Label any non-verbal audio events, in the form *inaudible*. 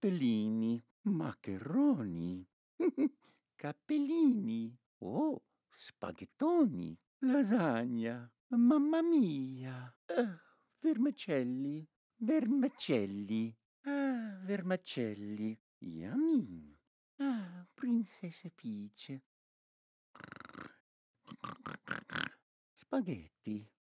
cappellini, maccheroni, *laughs* cappellini, oh, spaghettoni, lasagna, mamma mia, uh, vermicelli, vermicelli, ah, vermicelli, yummy, ah, princessa Peach. Spaghetti,